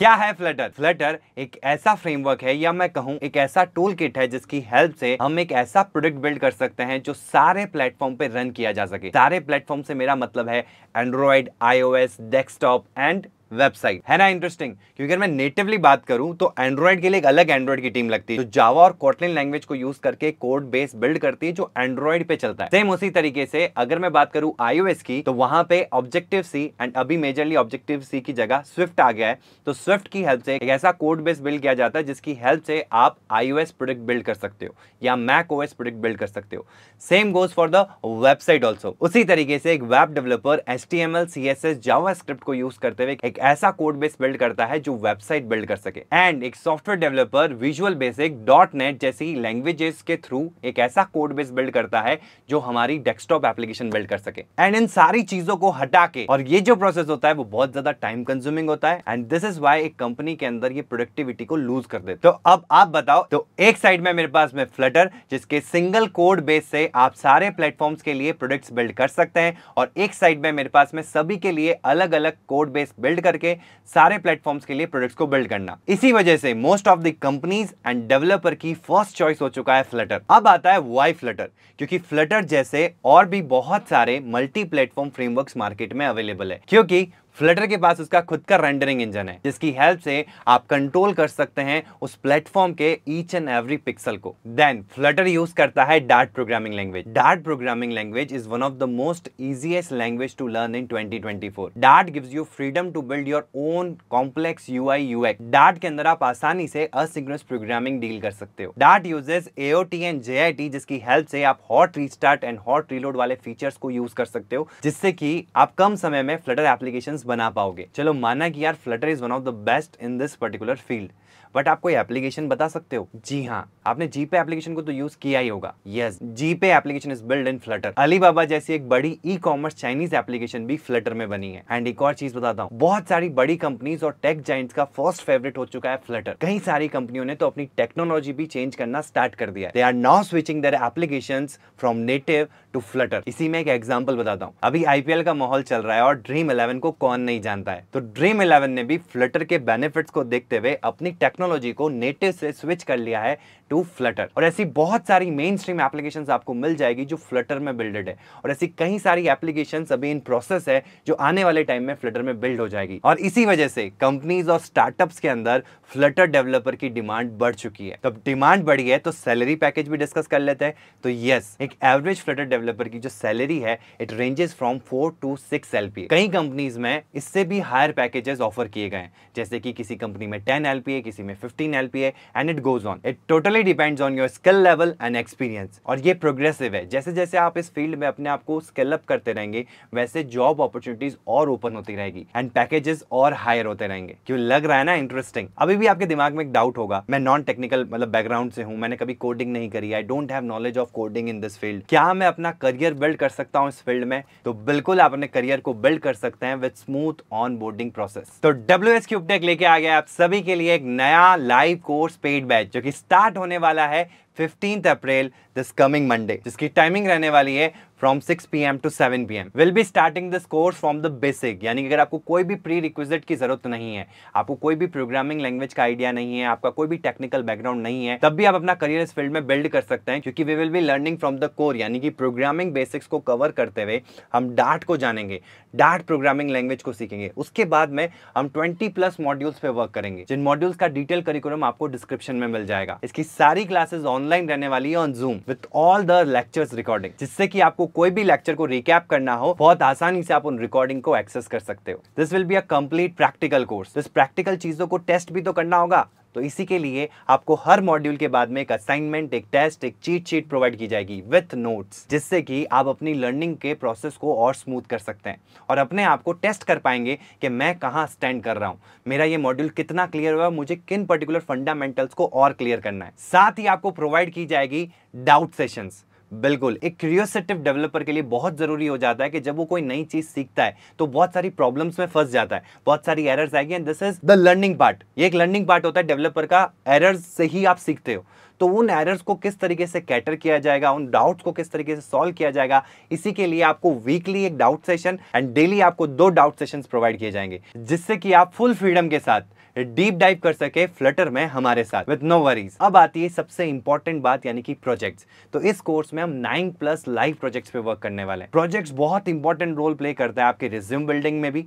क्या है Flutter Flutter एक ऐसा फ्रेमवर्क है या मैं कहूँ एक ऐसा टूल किट है जिसकी हेल्प से हम एक ऐसा प्रोडक्ट बिल्ड कर सकते हैं जो सारे प्लेटफॉर्म पे रन किया जा सके सारे प्लेटफॉर्म से मेरा मतलब है Android iOS desktop and website है ना इंटरेस्टिंग क्योंकि अगर मैं नेटिवली बात करूं तो एंड्रॉइड के लिए एक अलग एंड्रॉइड की टीम लगती है जो जावा और कोटलिन लैंग्वेज को यूज करके कोड बेस बिल्ड करती है जो एंड्रॉइड पे चलता है सेम उसी तरीके से अगर मैं बात करूं आईओएस की तो वहां पे ऑब्जेक्टिव सी एंड अभी मेजरली ऑब्जेक्टिव सी की जगह स्विफ्ट आ गया है तो स्विफ्ट की हेल्प से एक ऐसा कोड बेस बिल्ड किया जाता है जिसकी हेल्प से आप आईओएस प्रोडक्ट बिल्ड कर सकते हो या मैक ओएस प्रोडक्ट बिल्ड कर सकते हो same goes for the website also उसी तरीके से एक web developer S T M L C S S JavaScript को यूज करते हुए एक ऐसा कोड बेस बिल्ड करता है जो वेबसाइट बिल्ड कर सके एंड एक software developer visual basic dot net जैसी लैंग्वेजेस के थ्रू एक ऐसा कोड बेस बिल्ड करता है जो हमारी डेस्कटॉप एप्लीकेशन बिल्ड कर सके एंड इन सारी चीजों को हटा के और ये जो प्रोसेस होता है वो बहुत ज्यादा टाइम कंज्यूमिंग होता है एंड दिस इज वाई एक कंपनी के अंदर ये प्रोडक्टिविटी को लूज कर देते तो अब आप बताओ तो एक साइड में मेरे पास में फ्लटर जिसके सिंगल कोड बेस से आप सारे प्लेटफॉर्म के लिए प्रोडक्ट्स बिल्ड कर सकते हैं और एक साइड में मेरे पास में सभी के लिए अलग अलग कोड बेस बिल्ड कर करके सारे प्लेटफॉर्म्स के लिए प्रोडक्ट्स को बिल्ड करना इसी वजह से most of the companies and developer की फर्स्ट चॉइस हो चुका है फ्लटर अब आता है वाई फ्लटर क्योंकि फ्लटर जैसे और भी बहुत सारे मल्टी प्लेटफॉर्म फ्रेमवर्क मार्केट में अवेलेबल है क्योंकि फ्लटर के पास उसका खुद का रेंडरिंग इंजन है जिसकी हेल्प से आप कंट्रोल कर सकते हैं उस प्लेटफॉर्म के ईच एंड एवरी पिक्सल को देन फ्लटर यूज करता है Dart programming language Dart programming language is one of the most easiest language to learn in 2024 Dart gives you freedom to build your own complex U U X Dart के अंदर आप आसानी से असिग्नस programming deal कर सकते हो Dart uses AOT and JIT जिसकी help से आप hot restart and hot reload वाले फीचर्स को यूज कर सकते हो जिससे कि आप कम समय में फ्लटर एप्लीकेशन बना पाओगे चलो माना कि यार Flutter is one of the best in this particular field but आप कोई एप्लीकेशन बता सकते हो जी हाँ आपने जी पे एप्लीकेशन को तो यूज किया ही होगा yes G pay application is build in Flutter Alibaba जैसी एक बड़ी ई कॉमर्स चाइनीज एप्लीकेशन भी फ्लटर में बनी है एंड एक और चीज बताता हूँ बहुत सारी बड़ी कंपनीज और टेक जाइंट्स का फर्स्ट फेवरेट हो चुका है फ्लटर कई सारी कंपनियों ने तो अपनी टेक्नोलॉजी भी चेंज करना स्टार्ट कर दिया they are now switching their application from native to Flutter इसी में एक एग्जाम्पल बताता हूँ अभी आईपीएल का माहौल चल रहा है और ड्रीम इलेवन को कौन नहीं जानता है तो ड्रीम इलेवन ने भी फ्लटर के बेनिफिट्स को देखते हुए अपनी टेक्नोलॉजी टेक्नोलॉजी को नेटिव से स्विच कर लिया है टू फ्लटर और ऐसी बहुत सारी मेन स्ट्रीम एप्लीकेशन आपको मिल जाएगी जो फ्लटर में बिल्डेड है और ऐसी कई सारी एप्लीकेशन अभी इन प्रोसेस है जो आने वाले टाइम में फ्लटर में बिल्ड हो जाएगी और इसी वजह से कंपनीज और स्टार्टअप्स के अंदर फ्लटर डेवलपर की डिमांड बढ़ चुकी है तो डिमांड बढ़ी है तो सैलरी पैकेज भी डिस्कस कर लेते हैं तो यस एक एवरेज फ्लटर डेवलपर की जो सैलरी है it ranges from four to six L कई कंपनीज में इससे भी हायर पैकेजेस ऑफर किए गए जैसे कि किसी कंपनी में टेन एल किसी में fifteen L and it goes on it totally totally depends on your skill level and experience और ये प्रोग्रेसिव है जैसे जैसे आप इस फील्ड में अपने आप को स्किल अप करते रहेंगे वैसे जॉब अपॉर्चुनिटीज और ओपन होती रहेगी एंड पैकेजेस और हायर होते रहेंगे क्यों लग रहा है ना इंटरेस्टिंग अभी भी आपके दिमाग में एक डाउट होगा मैं नॉन टेक्निकल मतलब बैकग्राउंड से हूँ मैंने कभी कोडिंग नहीं करी I don't have knowledge of coding in this field क्या मैं अपना करियर बिल्ड कर सकता हूँ इस फील्ड में तो बिल्कुल आप अपने करियर को बिल्ड कर सकते हैं with smooth onboarding process तो डब्ल्यू एस क्यूबटेक लेके आ गया आप सभी के लिए एक नया लाइव कोर्स पेड बैच जो कि स्टार्ट होने होने वाला है fifteenth April this coming Monday जिसकी टाइमिंग रहने वाली है from six P M to seven P M will be starting this course from the basic यानी अगर आपको कोई भी प्री रिक्विजिट की जरूरत नहीं है आपको कोई भी प्रोग्रामिंग लैंग्वेज का आइडिया नहीं है आपका कोई भी टेक्निकल बैकग्राउंड नहीं है तब भी आप अपना करियर इस फील्ड में बिल्ड कर सकते हैं क्योंकि we will be learning from the core यानी कि प्रोग्रामिंग बेसिक्स को कवर करते हुए हम डार्ट को जानेंगे डार्ट प्रोग्रामिंग लैंग्वेज को सीखेंगे उसके बाद में हम ट्वेंटी प्लस मॉड्यूल्स पे वर्क करेंगे जिन मॉड्यूल्स का डिटेल करिकुलम आपको डिस्क्रिप्शन में मिल जाएगा इसकी सारी क्लासेस ऑनलाइन रहने वाली है on Zoom with all the lectures recording जिससे कि आपको कोई भी लेक्चर को रिकैप करना हो बहुत आसानी से आप उन रिकॉर्डिंग को एक्सेस कर सकते हो this will be a complete practical course this practical चीजों को टेस्ट भी तो करना होगा तो इसी के लिए आपको हर मॉड्यूल के बाद में एक असाइनमेंट एक टेस्ट एक चीट शीट प्रोवाइड की जाएगी विथ नोट्स जिससे कि आप अपनी लर्निंग के प्रोसेस को और स्मूथ कर सकते हैं और अपने आप को टेस्ट कर पाएंगे कि मैं कहाँ स्टैंड कर रहा हूँ मेरा ये मॉड्यूल कितना क्लियर हुआ मुझे किन पर्टिकुलर फंडामेंटल्स को और क्लियर करना है साथ ही आपको प्रोवाइड की जाएगी डाउट सेशंस बिल्कुल एक क्रियोसेटिव डेवलपर के लिए बहुत ज़रूरी हो जाता है कि जब वो कोई नई चीज़ सीखता है तो बहुत सारी प्रॉब्लम्स में फंस जाता है बहुत सारी एरर्स आएगी and this is the learning part ये एक लर्निंग पार्ट होता है डेवलपर का एरर्स से ही आप सीखते हो तो उन एरर्स को किस तरीके से कैटर किया जाएगा उन डाउट्स को किस तरीके से सॉल्व किया जाएगा इसी के लिए आपको वीकली एक डाउट सेशन एंड डेली आपको दो डाउट सेशन प्रोवाइड किए जाएंगे जिससे कि आप फुल फ्रीडम के साथ डीप डाइव कर सके फ्लटर में हमारे साथ विद नो वरीज अब आती है सबसे इंपॉर्टेंट बात यानी कि प्रोजेक्ट्स तो इस कोर्स में हम नाइन प्लस लाइव प्रोजेक्ट्स पे वर्क करने वाले हैं प्रोजेक्ट्स बहुत इंपॉर्टेंट रोल प्ले करता है आपके रिज्यूम बिल्डिंग में भी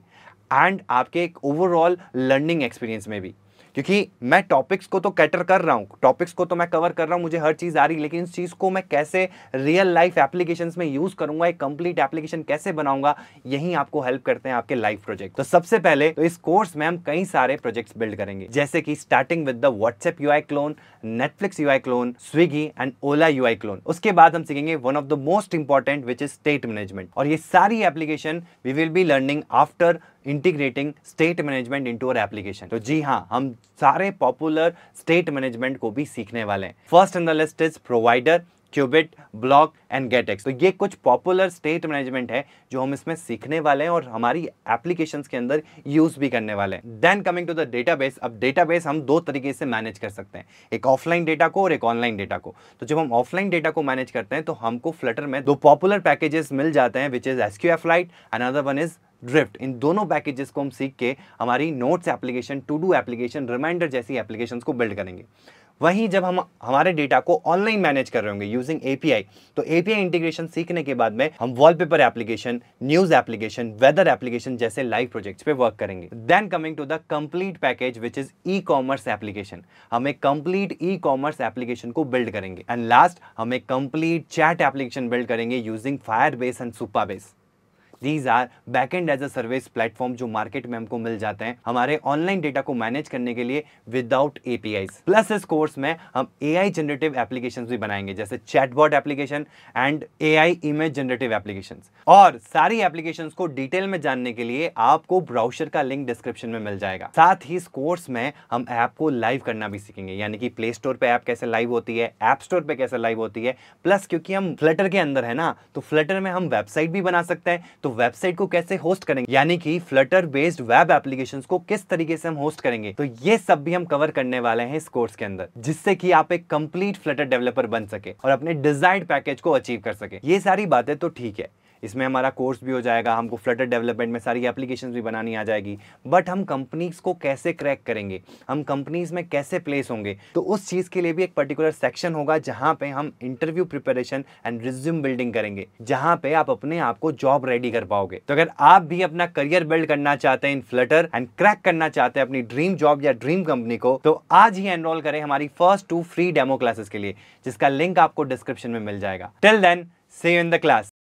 एंड आपके एक ओवरऑल लर्निंग एक्सपीरियंस में भी क्योंकि मैं टॉपिक्स को तो कैटर कर रहा हूँ टॉपिक्स को तो मैं कवर कर रहा हूँ मुझे हर चीज़ आ रही है लेकिन इस चीज़ को मैं कैसे रियल लाइफ एप्लीकेशन में यूज़ करूँगा एक कंप्लीट एप्लीकेशन कैसे बनाऊंगा यही आपको हेल्प करते हैं आपके लाइफ प्रोजेक्ट तो सबसे पहले तो इस कोर्स में हम कई सारे प्रोजेक्ट्स बिल्ड करेंगे जैसे कि starting with the WhatsApp U clone Netflix U clone Swiggy and Ola U clone उसके बाद हम सीखेंगे one of the most important which is state management और ये सारी application we will be learning after integrating state management into our application तो जी हाँ हम सारे पॉपुलर स्टेट मैनेजमेंट को भी सीखने वाले हैं first in the list is provider Cubit Bloc and GetX तो ये कुछ पॉपुलर स्टेट मैनेजमेंट है जो हम इसमें सीखने वाले हैं और हमारी एप्लीकेशन के अंदर यूज भी करने वाले हैं then coming to the base अब बेस हम दो तरीके से मैनेज कर सकते हैं एक ऑफलाइन डेटा को और एक ऑनलाइन डेटा को तो जब हम ऑफलाइन डेटा को मैनेज करते हैं तो हमको फ्लटर में दो पॉपुलर पैकेजेस मिल जाते हैं which is Q F lite another one is drift इन दोनों पैकेजेस को हम सीख के हमारी notes application to do application reminder जैसी एप्लीकेशन को बिल्ड करेंगे वहीं जब हम हमारे डेटा को ऑनलाइन मैनेज कर रहे होंगे यूजिंग एपीआई तो एपीआई इंटीग्रेशन सीखने के बाद में हम wallpaper application news application weather application जैसे लाइव प्रोजेक्ट्स पे वर्क करेंगे then coming to the complete package which is e commerce application हम एक कंप्लीट ई कॉमर्स एप्लीकेशन को बिल्ड करेंगे एंड लास्ट हम एक कंप्लीट चैट एप्लीकेशन बिल्ड करेंगे using Firebase and Supabase these are backend as a service platform जो market में हमको मिल जाते हैं हमारे ऑनलाइन डेटा को मैनेज करने के लिए विदाउट एपीआई प्लस इस कोर्स में हम ए आई जनरेटिव एप्लीकेशन भी बनाएंगे जैसे chatbot application and A I image generative application और सारी एप्लीकेशन को डिटेल में जानने के लिए आपको ब्राउशर का लिंक डिस्क्रिप्शन में मिल जाएगा साथ ही इस कोर्स में हम ऐप को लाइव करना भी सीखेंगे यानी कि प्ले स्टोर पर ऐप कैसे लाइव होती है ऐप स्टोर पर कैसे लाइव होती है प्लस क्योंकि हम फ्लटर के अंदर है ना तो फ्लटर में हम वेबसाइट भी बना सकते हैं तो वेबसाइट को कैसे होस्ट करेंगे यानी कि फ्लटर बेस्ड वेब एप्लीकेशन को किस तरीके से हम होस्ट करेंगे तो ये सब भी हम कवर करने वाले हैं इस कोर्स के अंदर जिससे कि आप एक कंप्लीट फ्लटर डेवलपर बन सके और अपने डिजाइन पैकेज को अचीव कर सके ये सारी बातें तो ठीक है इसमें हमारा कोर्स भी हो जाएगा हमको फ्लटर डेवलपमेंट में सारी एप्लीकेशन भी बनानी आ जाएगी बट हम कंपनीज को कैसे क्रैक करेंगे हम कंपनीज में कैसे प्लेस होंगे तो उस चीज़ के लिए भी एक पर्टिकुलर सेक्शन होगा जहाँ पे हम interview preparation and resume building करेंगे जहाँ पे आप अपने आप को जॉब रेडी कर पाओगे तो अगर आप भी अपना करियर बिल्ड करना चाहते हैं इन फ्लटर एंड क्रैक करना चाहते हैं अपनी ड्रीम जॉब या ड्रीम कंपनी को तो आज ही एनरोल करें हमारी first two free demo classes के लिए जिसका लिंक आपको डिस्क्रिप्शन में मिल जाएगा till then save in the class